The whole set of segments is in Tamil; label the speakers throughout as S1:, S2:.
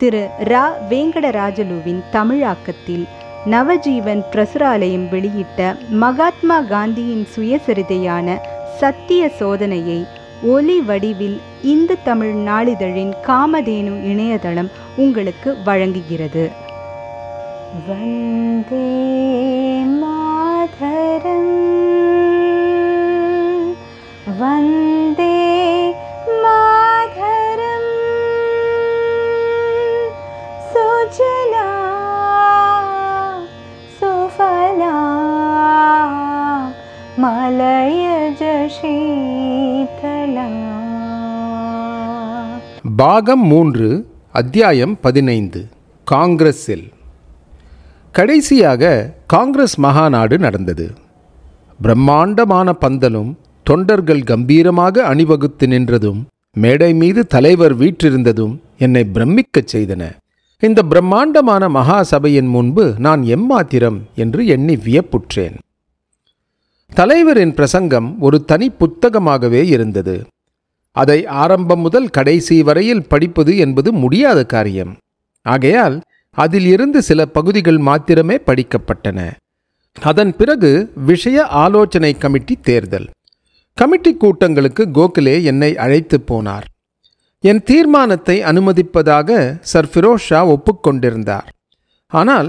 S1: திரு ரா வேங்கடராஜலுவின் தமிழாக்கத்தில் நவஜீவன் பிரசுராலயம் வெளியிட்ட மகாத்மா காந்தியின் சுயசரிதையான சத்திய சோதனையை ஒலி வடிவில் இந்து தமிழ் நாளிதழின் காமதேனு இணையதளம் உங்களுக்கு வழங்குகிறது வந்தே மாதரம் வந்தே பாகம் மூன்று அத்தியாயம் பதினைந்து காங்கிரஸில் கடைசியாக காங்கிரஸ் மகாநாடு நடந்தது பிரம்மாண்டமான பந்தலும் தொண்டர்கள் கம்பீரமாக அணிவகுத்து நின்றதும் மேடை மீது தலைவர் வீற்றிருந்ததும் என்னை பிரமிக்கச் செய்தன இந்த பிரம்மாண்டமான மகா சபையின் முன்பு நான் எம்மாத்திரம் என்று எண்ணி வியப்புற்றேன் தலைவரின் பிரசங்கம் ஒரு தனி புத்தகமாகவே இருந்தது அதை ஆரம்பம் முதல் கடைசி வரையில் படிப்பது என்பது முடியாத காரியம் ஆகையால் அதில் இருந்து சில பகுதிகள் மாத்திரமே படிக்கப்பட்டன அதன் பிறகு விஷய ஆலோசனை கமிட்டி தேர்தல் கமிட்டி கூட்டங்களுக்கு கோகலே என்னை அழைத்து போனார் என் தீர்மானத்தை அனுமதிப்பதாக சர் ஃபிரோஸ் ஷா ஒப்புக்கொண்டிருந்தார் ஆனால்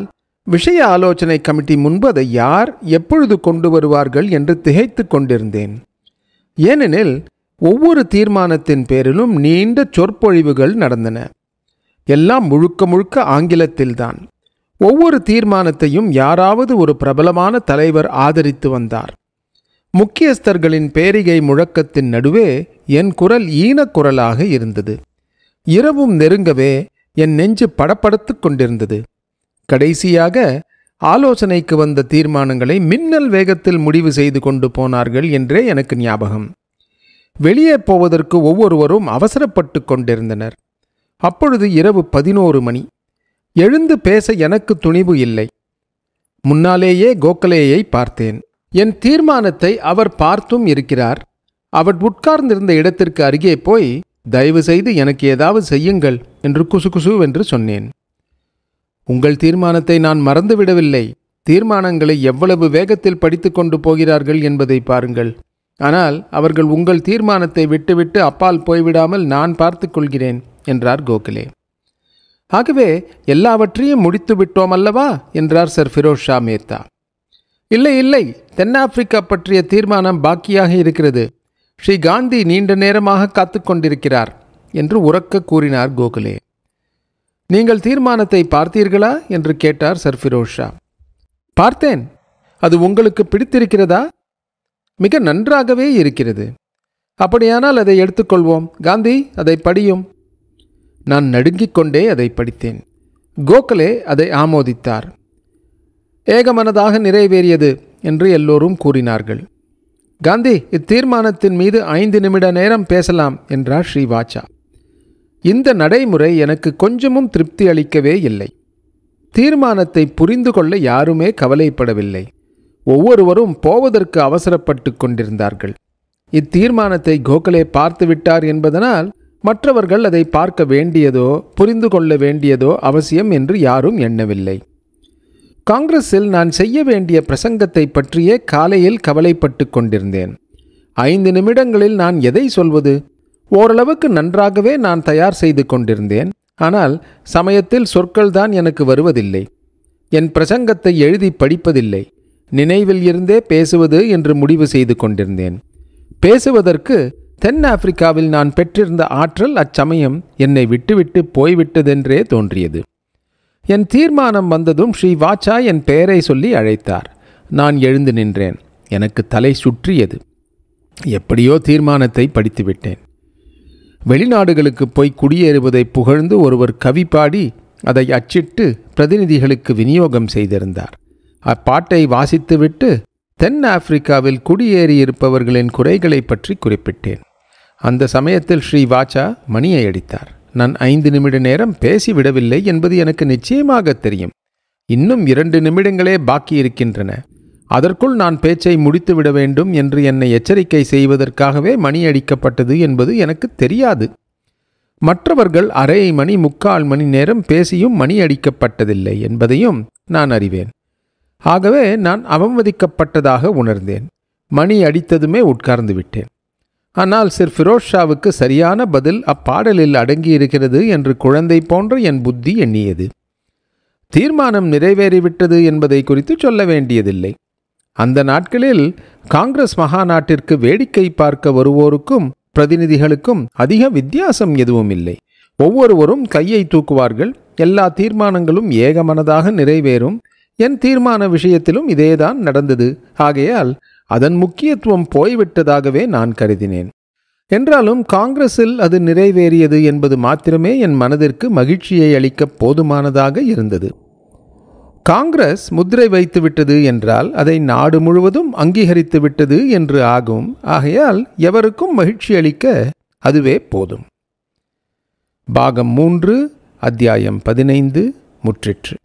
S1: விஷய ஆலோசனை கமிட்டி முன்பு அதை யார் எப்பொழுது கொண்டு வருவார்கள் என்று திகைத்து கொண்டிருந்தேன் ஏனெனில் ஒவ்வொரு தீர்மானத்தின் பேரிலும் நீண்ட சொற்பொழிவுகள் நடந்தன எல்லாம் முழுக்க முழுக்க ஆங்கிலத்தில்தான் ஒவ்வொரு தீர்மானத்தையும் யாராவது ஒரு பிரபலமான தலைவர் ஆதரித்து வந்தார் முக்கியஸ்தர்களின் பேரிகை முழக்கத்தின் நடுவே என் குரல் ஈனக்குரலாக இருந்தது இரவும் நெருங்கவே என் நெஞ்சு படப்படுத்து கொண்டிருந்தது கடைசியாக ஆலோசனைக்கு வந்த தீர்மானங்களை மின்னல் வேகத்தில் முடிவு செய்து கொண்டு போனார்கள் என்றே எனக்கு ஞாபகம் வெளியே போவதற்கு ஒவ்வொருவரும் அவசரப்பட்டு கொண்டிருந்தனர் அப்பொழுது இரவு பதினோரு மணி எழுந்து பேச எனக்கு துணிவு இல்லை முன்னாலேயே கோகலேயை பார்த்தேன் என் தீர்மானத்தை அவர் பார்த்தும் இருக்கிறார் அவர் உட்கார்ந்திருந்த இடத்திற்கு அருகே போய் தயவு செய்து எனக்கு ஏதாவது செய்யுங்கள் என்று குசு என்று சொன்னேன் உங்கள் தீர்மானத்தை நான் மறந்துவிடவில்லை தீர்மானங்களை எவ்வளவு வேகத்தில் படித்து கொண்டு போகிறார்கள் என்பதை பாருங்கள் ஆனால் அவர்கள் உங்கள் தீர்மானத்தை விட்டுவிட்டு அப்பால் போய்விடாமல் நான் பார்த்து கொள்கிறேன் என்றார் கோகலே ஆகவே எல்லாவற்றையும் முடித்து விட்டோம் அல்லவா என்றார் சர் ஃபிரோஷா மேத்தா இல்லை இல்லை தென்னாப்பிரிக்கா பற்றிய தீர்மானம் பாக்கியாக இருக்கிறது ஸ்ரீ காந்தி நீண்ட நேரமாக காத்து கொண்டிருக்கிறார் என்று உறக்க கூறினார் கோகுலே நீங்கள் தீர்மானத்தை பார்த்தீர்களா என்று கேட்டார் சர் பார்த்தேன் அது உங்களுக்கு பிடித்திருக்கிறதா மிக நன்றாகவே இருக்கிறது அப்படியானால் அதை எடுத்துக்கொள்வோம் காந்தி அதை படியும் நான் நடுங்கிக் கொண்டே அதை படித்தேன் கோகலே அதை ஆமோதித்தார் ஏகமனதாக நிறைவேறியது என்று எல்லோரும் கூறினார்கள் காந்தி இத்தீர்மானத்தின் மீது ஐந்து நிமிட நேரம் பேசலாம் என்றார் ஸ்ரீவாச்சா இந்த நடைமுறை எனக்கு கொஞ்சமும் திருப்தி அளிக்கவே இல்லை தீர்மானத்தை புரிந்து கொள்ள யாருமே கவலைப்படவில்லை ஒவ்வொருவரும் போவதற்கு அவசரப்பட்டு கொண்டிருந்தார்கள் இத்தீர்மானத்தை கோகலே பார்த்து விட்டார் என்பதனால் மற்றவர்கள் அதை பார்க்க வேண்டியதோ புரிந்து கொள்ள வேண்டியதோ அவசியம் என்று யாரும் எண்ணவில்லை காங்கிரஸில் நான் செய்ய வேண்டிய பிரசங்கத்தை பற்றியே காலையில் கவலைப்பட்டு கொண்டிருந்தேன் ஐந்து நிமிடங்களில் நான் எதை சொல்வது ஓரளவுக்கு நன்றாகவே நான் தயார் செய்து கொண்டிருந்தேன் ஆனால் சமயத்தில் சொற்கள் தான் எனக்கு வருவதில்லை என் பிரசங்கத்தை எழுதி படிப்பதில்லை நினைவில் இருந்தே பேசுவது என்று முடிவு செய்து கொண்டிருந்தேன் பேசுவதற்கு தென் ஆப்பிரிக்காவில் நான் பெற்றிருந்த ஆற்றல் அச்சமயம் என்னை விட்டுவிட்டு போய்விட்டதென்றே தோன்றியது என் தீர்மானம் வந்ததும் ஸ்ரீ வாச்சா என் பெயரை சொல்லி அழைத்தார் நான் எழுந்து நின்றேன் எனக்கு தலை சுற்றியது எப்படியோ தீர்மானத்தை படித்துவிட்டேன் வெளிநாடுகளுக்கு போய் குடியேறுவதை புகழ்ந்து ஒருவர் கவி பாடி அதை அச்சிட்டு பிரதிநிதிகளுக்கு விநியோகம் செய்திருந்தார் அப்பாட்டை வாசித்துவிட்டு தென் ஆப்பிரிக்காவில் குடியேறியிருப்பவர்களின் குறைகளை பற்றி குறிப்பிட்டேன் அந்த சமயத்தில் ஸ்ரீ வாச்சா மணியை அடித்தார் நான் ஐந்து நிமிட நேரம் பேசிவிடவில்லை என்பது எனக்கு நிச்சயமாக தெரியும் இன்னும் இரண்டு நிமிடங்களே பாக்கி இருக்கின்றன அதற்குள் நான் பேச்சை முடித்துவிட வேண்டும் என்று என்னை எச்சரிக்கை செய்வதற்காகவே மணி அடிக்கப்பட்டது என்பது எனக்கு தெரியாது மற்றவர்கள் அரை மணி முக்கால் மணி நேரம் பேசியும் மணி அடிக்கப்பட்டதில்லை என்பதையும் நான் அறிவேன் ஆகவே நான் அவமதிக்கப்பட்டதாக உணர்ந்தேன் மணி அடித்ததுமே உட்கார்ந்து விட்டேன் ஆனால் சிர் ஃபிரோஷாவுக்கு சரியான பதில் அப்பாடலில் அடங்கியிருக்கிறது என்று குழந்தை போன்ற என் புத்தி எண்ணியது தீர்மானம் நிறைவேறிவிட்டது என்பதை குறித்து சொல்ல வேண்டியதில்லை அந்த நாட்களில் காங்கிரஸ் மகாநாட்டிற்கு வேடிக்கை பார்க்க வருவோருக்கும் பிரதிநிதிகளுக்கும் அதிக வித்தியாசம் எதுவும் இல்லை ஒவ்வொருவரும் கையை தூக்குவார்கள் எல்லா தீர்மானங்களும் ஏகமனதாக நிறைவேறும் என் தீர்மான விஷயத்திலும் இதேதான் நடந்தது ஆகையால் அதன் முக்கியத்துவம் போய்விட்டதாகவே நான் கருதினேன் என்றாலும் காங்கிரஸில் அது நிறைவேறியது என்பது மாத்திரமே என் மனதிற்கு மகிழ்ச்சியை அளிக்க போதுமானதாக இருந்தது காங்கிரஸ் முத்திரை வைத்து விட்டது என்றால் அதை நாடு முழுவதும் அங்கீகரித்து விட்டது என்று ஆகும் ஆகையால் எவருக்கும் மகிழ்ச்சி அளிக்க அதுவே போதும் பாகம் மூன்று அத்தியாயம் பதினைந்து முற்றிற்று